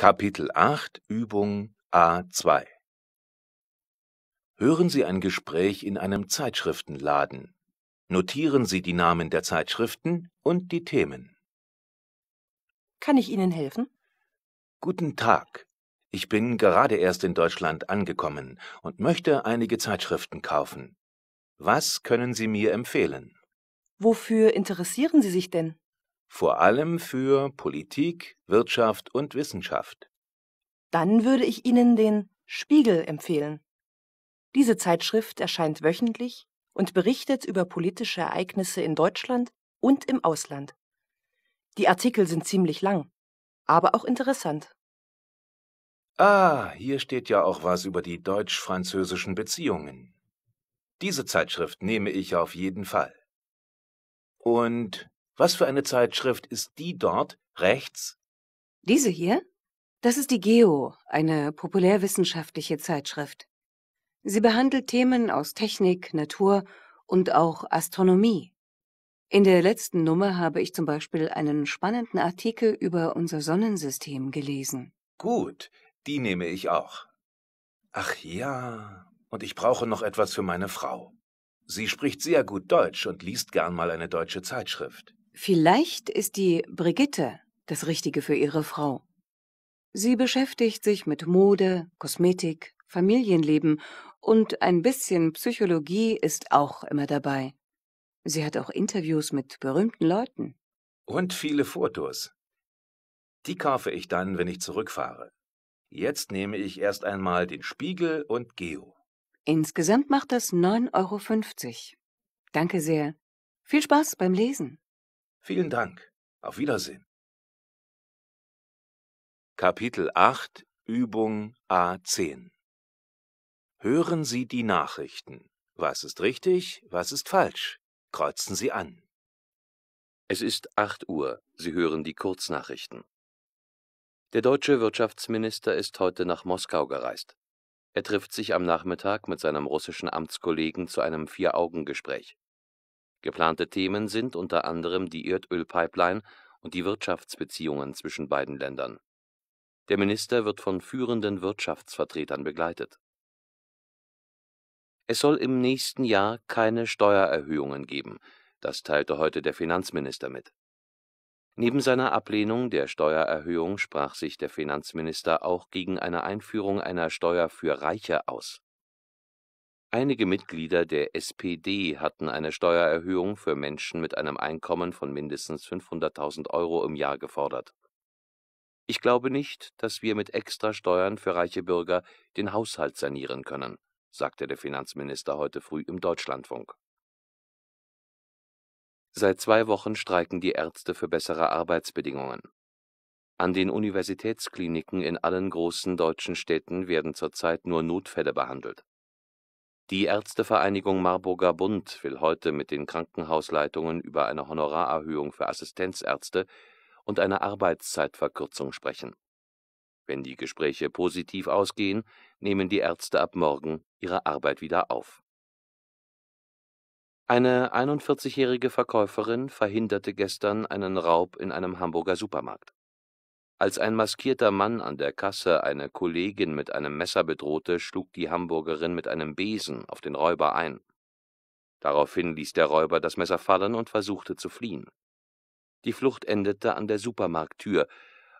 Kapitel 8 Übung A2 Hören Sie ein Gespräch in einem Zeitschriftenladen. Notieren Sie die Namen der Zeitschriften und die Themen. Kann ich Ihnen helfen? Guten Tag. Ich bin gerade erst in Deutschland angekommen und möchte einige Zeitschriften kaufen. Was können Sie mir empfehlen? Wofür interessieren Sie sich denn? vor allem für Politik, Wirtschaft und Wissenschaft. Dann würde ich Ihnen den Spiegel empfehlen. Diese Zeitschrift erscheint wöchentlich und berichtet über politische Ereignisse in Deutschland und im Ausland. Die Artikel sind ziemlich lang, aber auch interessant. Ah, hier steht ja auch was über die deutsch-französischen Beziehungen. Diese Zeitschrift nehme ich auf jeden Fall. Und was für eine Zeitschrift ist die dort rechts? Diese hier? Das ist die Geo, eine populärwissenschaftliche Zeitschrift. Sie behandelt Themen aus Technik, Natur und auch Astronomie. In der letzten Nummer habe ich zum Beispiel einen spannenden Artikel über unser Sonnensystem gelesen. Gut, die nehme ich auch. Ach ja, und ich brauche noch etwas für meine Frau. Sie spricht sehr gut Deutsch und liest gern mal eine deutsche Zeitschrift. Vielleicht ist die Brigitte das Richtige für ihre Frau. Sie beschäftigt sich mit Mode, Kosmetik, Familienleben und ein bisschen Psychologie ist auch immer dabei. Sie hat auch Interviews mit berühmten Leuten. Und viele Fotos. Die kaufe ich dann, wenn ich zurückfahre. Jetzt nehme ich erst einmal den Spiegel und Geo. Insgesamt macht das 9,50 Euro. Danke sehr. Viel Spaß beim Lesen. Vielen Dank. Auf Wiedersehen. Kapitel 8 Übung A10 Hören Sie die Nachrichten. Was ist richtig, was ist falsch? Kreuzen Sie an. Es ist 8 Uhr. Sie hören die Kurznachrichten. Der deutsche Wirtschaftsminister ist heute nach Moskau gereist. Er trifft sich am Nachmittag mit seinem russischen Amtskollegen zu einem Vier-Augen-Gespräch. Geplante Themen sind unter anderem die Erdölpipeline und die Wirtschaftsbeziehungen zwischen beiden Ländern. Der Minister wird von führenden Wirtschaftsvertretern begleitet. Es soll im nächsten Jahr keine Steuererhöhungen geben, das teilte heute der Finanzminister mit. Neben seiner Ablehnung der Steuererhöhung sprach sich der Finanzminister auch gegen eine Einführung einer Steuer für Reiche aus Einige Mitglieder der SPD hatten eine Steuererhöhung für Menschen mit einem Einkommen von mindestens 500.000 Euro im Jahr gefordert. Ich glaube nicht, dass wir mit Extrasteuern für reiche Bürger den Haushalt sanieren können, sagte der Finanzminister heute früh im Deutschlandfunk. Seit zwei Wochen streiken die Ärzte für bessere Arbeitsbedingungen. An den Universitätskliniken in allen großen deutschen Städten werden zurzeit nur Notfälle behandelt. Die Ärztevereinigung Marburger Bund will heute mit den Krankenhausleitungen über eine Honorarerhöhung für Assistenzärzte und eine Arbeitszeitverkürzung sprechen. Wenn die Gespräche positiv ausgehen, nehmen die Ärzte ab morgen ihre Arbeit wieder auf. Eine 41-jährige Verkäuferin verhinderte gestern einen Raub in einem Hamburger Supermarkt. Als ein maskierter Mann an der Kasse eine Kollegin mit einem Messer bedrohte, schlug die Hamburgerin mit einem Besen auf den Räuber ein. Daraufhin ließ der Räuber das Messer fallen und versuchte zu fliehen. Die Flucht endete an der Supermarkttür,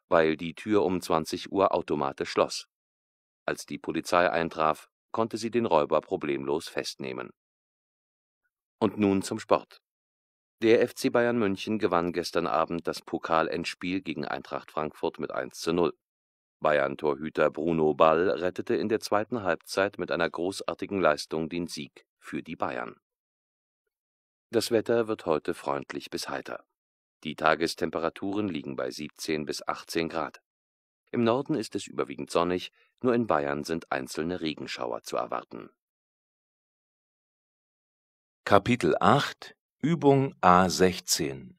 weil die Tür um 20 Uhr automatisch schloss. Als die Polizei eintraf, konnte sie den Räuber problemlos festnehmen. Und nun zum Sport. Der FC Bayern München gewann gestern Abend das Pokalendspiel gegen Eintracht Frankfurt mit 1 zu 0. Bayern-Torhüter Bruno Ball rettete in der zweiten Halbzeit mit einer großartigen Leistung den Sieg für die Bayern. Das Wetter wird heute freundlich bis heiter. Die Tagestemperaturen liegen bei 17 bis 18 Grad. Im Norden ist es überwiegend sonnig, nur in Bayern sind einzelne Regenschauer zu erwarten. Kapitel 8 Übung A16.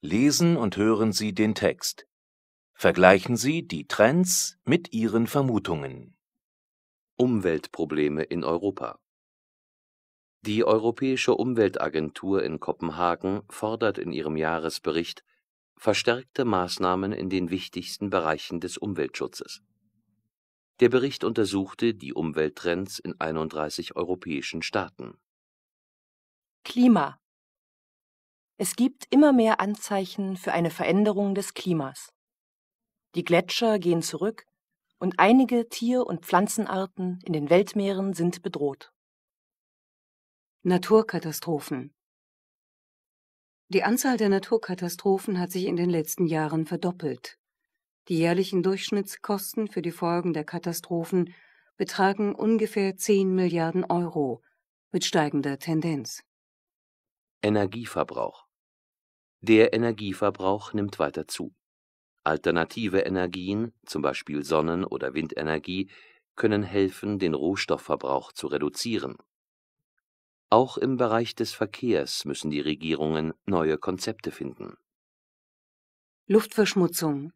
Lesen und hören Sie den Text. Vergleichen Sie die Trends mit Ihren Vermutungen. Umweltprobleme in Europa Die Europäische Umweltagentur in Kopenhagen fordert in ihrem Jahresbericht verstärkte Maßnahmen in den wichtigsten Bereichen des Umweltschutzes. Der Bericht untersuchte die Umwelttrends in 31 europäischen Staaten Klima. Es gibt immer mehr Anzeichen für eine Veränderung des Klimas. Die Gletscher gehen zurück und einige Tier- und Pflanzenarten in den Weltmeeren sind bedroht. Naturkatastrophen Die Anzahl der Naturkatastrophen hat sich in den letzten Jahren verdoppelt. Die jährlichen Durchschnittskosten für die Folgen der Katastrophen betragen ungefähr 10 Milliarden Euro mit steigender Tendenz. Energieverbrauch Der Energieverbrauch nimmt weiter zu. Alternative Energien zum Beispiel Sonnen oder Windenergie) können helfen, den Rohstoffverbrauch zu reduzieren. Auch im Bereich des Verkehrs müssen die Regierungen neue Konzepte finden. Luftverschmutzung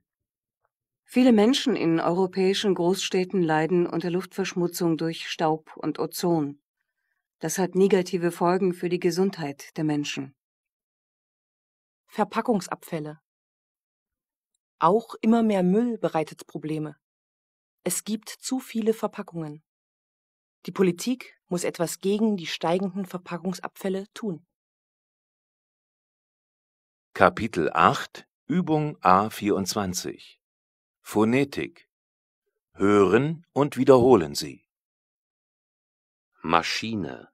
Viele Menschen in europäischen Großstädten leiden unter Luftverschmutzung durch Staub und Ozon das hat negative Folgen für die Gesundheit der Menschen. Verpackungsabfälle. Auch immer mehr Müll bereitet Probleme. Es gibt zu viele Verpackungen. Die Politik muss etwas gegen die steigenden Verpackungsabfälle tun. Kapitel 8 Übung A24 Phonetik Hören und wiederholen Sie. Maschine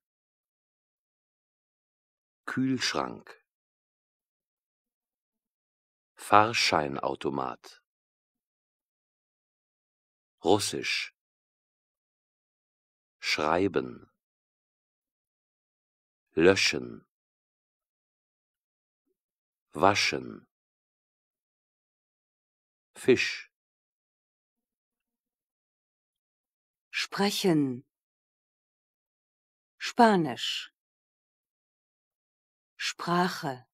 Kühlschrank Fahrscheinautomat Russisch Schreiben Löschen Waschen Fisch Sprechen Spanisch Sprache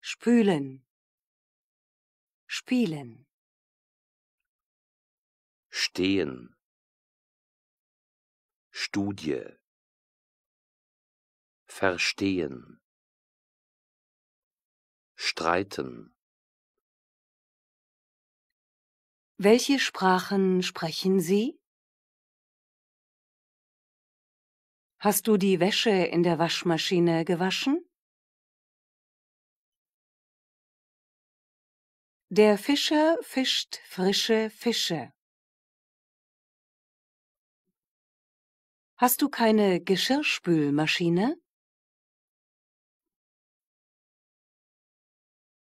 Spülen Spielen Stehen Studie Verstehen Streiten Welche Sprachen sprechen Sie? Hast du die Wäsche in der Waschmaschine gewaschen? Der Fischer fischt frische Fische. Hast du keine Geschirrspülmaschine?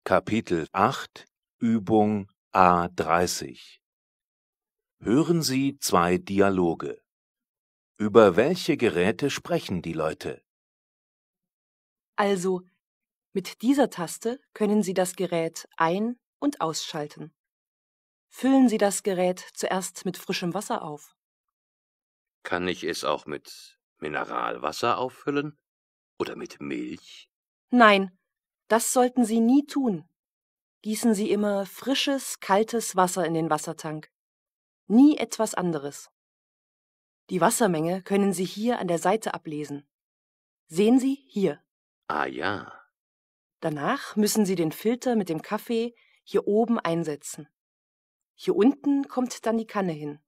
Kapitel 8 Übung A30 Hören Sie zwei Dialoge. Über welche Geräte sprechen die Leute? Also, mit dieser Taste können Sie das Gerät ein- und ausschalten. Füllen Sie das Gerät zuerst mit frischem Wasser auf. Kann ich es auch mit Mineralwasser auffüllen? Oder mit Milch? Nein, das sollten Sie nie tun. Gießen Sie immer frisches, kaltes Wasser in den Wassertank. Nie etwas anderes. Die Wassermenge können Sie hier an der Seite ablesen. Sehen Sie hier. Ah ja. Danach müssen Sie den Filter mit dem Kaffee hier oben einsetzen. Hier unten kommt dann die Kanne hin.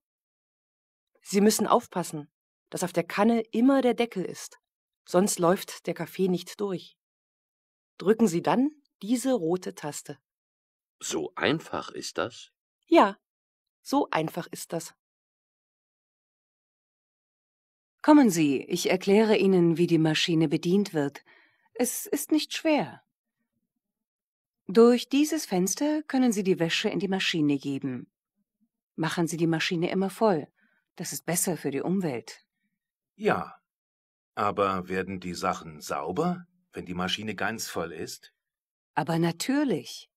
Sie müssen aufpassen, dass auf der Kanne immer der Deckel ist, sonst läuft der Kaffee nicht durch. Drücken Sie dann diese rote Taste. So einfach ist das? Ja, so einfach ist das. Kommen Sie, ich erkläre Ihnen, wie die Maschine bedient wird. Es ist nicht schwer. Durch dieses Fenster können Sie die Wäsche in die Maschine geben. Machen Sie die Maschine immer voll. Das ist besser für die Umwelt. Ja. Aber werden die Sachen sauber, wenn die Maschine ganz voll ist? Aber natürlich.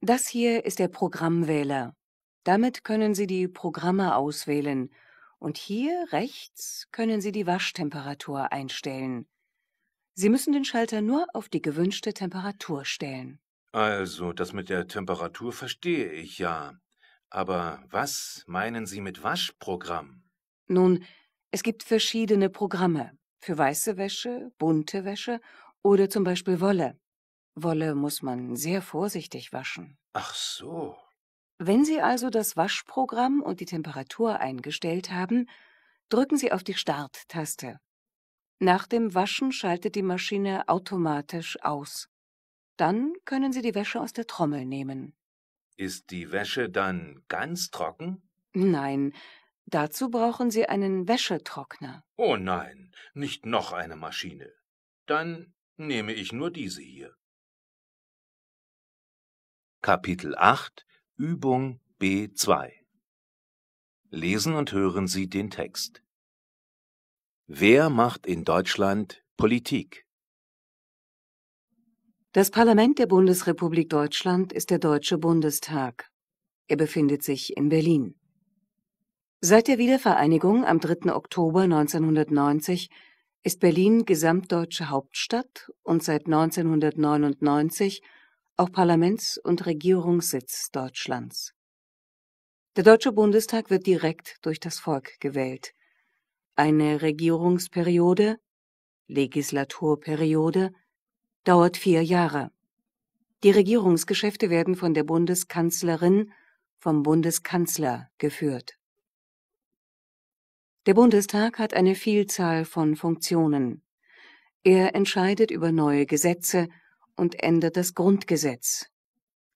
Das hier ist der Programmwähler. Damit können Sie die Programme auswählen und hier rechts können Sie die Waschtemperatur einstellen. Sie müssen den Schalter nur auf die gewünschte Temperatur stellen. Also, das mit der Temperatur verstehe ich ja. Aber was meinen Sie mit Waschprogramm? Nun, es gibt verschiedene Programme. Für weiße Wäsche, bunte Wäsche oder zum Beispiel Wolle. Wolle muss man sehr vorsichtig waschen. Ach so. Wenn Sie also das Waschprogramm und die Temperatur eingestellt haben, drücken Sie auf die Start-Taste. Nach dem Waschen schaltet die Maschine automatisch aus. Dann können Sie die Wäsche aus der Trommel nehmen. Ist die Wäsche dann ganz trocken? Nein, dazu brauchen Sie einen Wäschetrockner. Oh nein, nicht noch eine Maschine. Dann nehme ich nur diese hier. Kapitel 8 Übung B2 Lesen und hören Sie den Text. Wer macht in Deutschland Politik? Das Parlament der Bundesrepublik Deutschland ist der Deutsche Bundestag. Er befindet sich in Berlin. Seit der Wiedervereinigung am 3. Oktober 1990 ist Berlin gesamtdeutsche Hauptstadt und seit 1999 auch Parlaments- und Regierungssitz Deutschlands. Der Deutsche Bundestag wird direkt durch das Volk gewählt. Eine Regierungsperiode, Legislaturperiode, dauert vier Jahre. Die Regierungsgeschäfte werden von der Bundeskanzlerin, vom Bundeskanzler geführt. Der Bundestag hat eine Vielzahl von Funktionen. Er entscheidet über neue Gesetze, und ändert das Grundgesetz,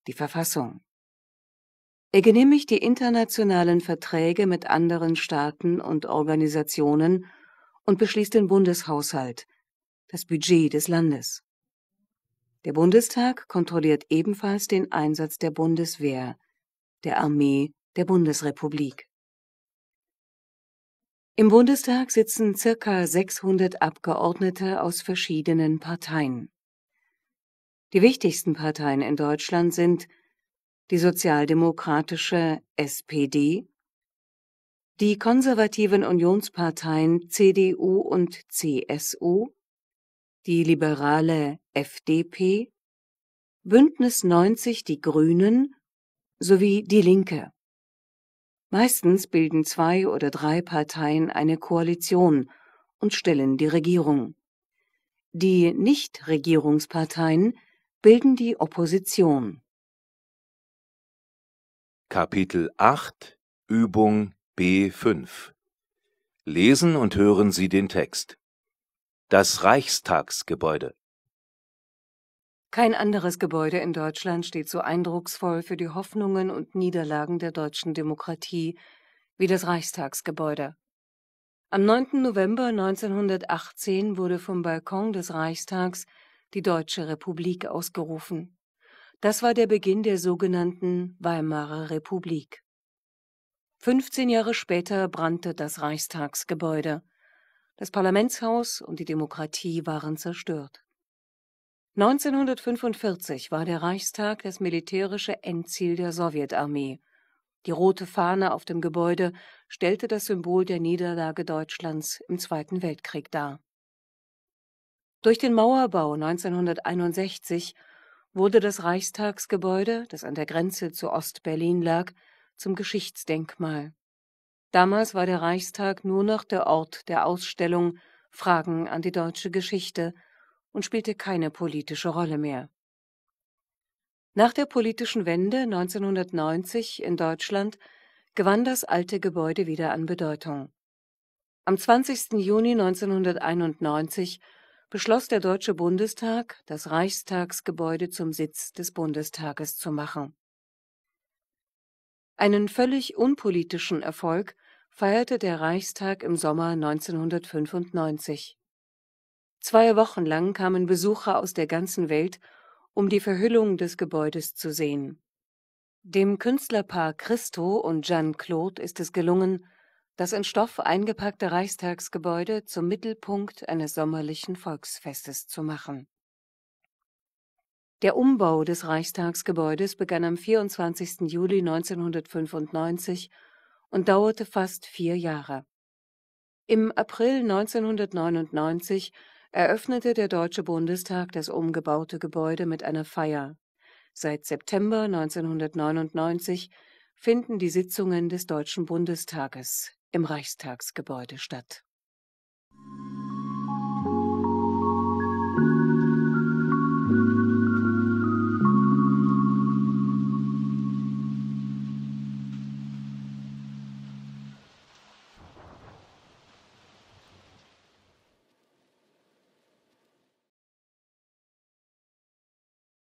die Verfassung. Er genehmigt die internationalen Verträge mit anderen Staaten und Organisationen und beschließt den Bundeshaushalt, das Budget des Landes. Der Bundestag kontrolliert ebenfalls den Einsatz der Bundeswehr, der Armee der Bundesrepublik. Im Bundestag sitzen circa 600 Abgeordnete aus verschiedenen Parteien. Die wichtigsten Parteien in Deutschland sind die sozialdemokratische SPD, die konservativen Unionsparteien CDU und CSU, die liberale FDP, Bündnis 90 Die Grünen sowie Die Linke. Meistens bilden zwei oder drei Parteien eine Koalition und stellen die Regierung. Die Nichtregierungsparteien bilden die Opposition. Kapitel 8 Übung B5 Lesen und hören Sie den Text. Das Reichstagsgebäude kein anderes Gebäude in Deutschland steht so eindrucksvoll für die Hoffnungen und Niederlagen der deutschen Demokratie wie das Reichstagsgebäude. Am 9. November 1918 wurde vom Balkon des Reichstags die Deutsche Republik ausgerufen. Das war der Beginn der sogenannten Weimarer Republik. 15 Jahre später brannte das Reichstagsgebäude. Das Parlamentshaus und die Demokratie waren zerstört. 1945 war der Reichstag das militärische Endziel der Sowjetarmee. Die rote Fahne auf dem Gebäude stellte das Symbol der Niederlage Deutschlands im Zweiten Weltkrieg dar. Durch den Mauerbau 1961 wurde das Reichstagsgebäude, das an der Grenze zu Ost-Berlin lag, zum Geschichtsdenkmal. Damals war der Reichstag nur noch der Ort der Ausstellung Fragen an die deutsche Geschichte und spielte keine politische Rolle mehr. Nach der politischen Wende 1990 in Deutschland gewann das alte Gebäude wieder an Bedeutung. Am 20. Juni 1991 beschloss der Deutsche Bundestag, das Reichstagsgebäude zum Sitz des Bundestages zu machen. Einen völlig unpolitischen Erfolg feierte der Reichstag im Sommer 1995. Zwei Wochen lang kamen Besucher aus der ganzen Welt, um die Verhüllung des Gebäudes zu sehen. Dem Künstlerpaar Christo und Jeanne Claude ist es gelungen, das in Stoff eingepackte Reichstagsgebäude zum Mittelpunkt eines sommerlichen Volksfestes zu machen. Der Umbau des Reichstagsgebäudes begann am 24. Juli 1995 und dauerte fast vier Jahre. Im April 1999 eröffnete der Deutsche Bundestag das umgebaute Gebäude mit einer Feier. Seit September 1999 finden die Sitzungen des Deutschen Bundestages im Reichstagsgebäude statt.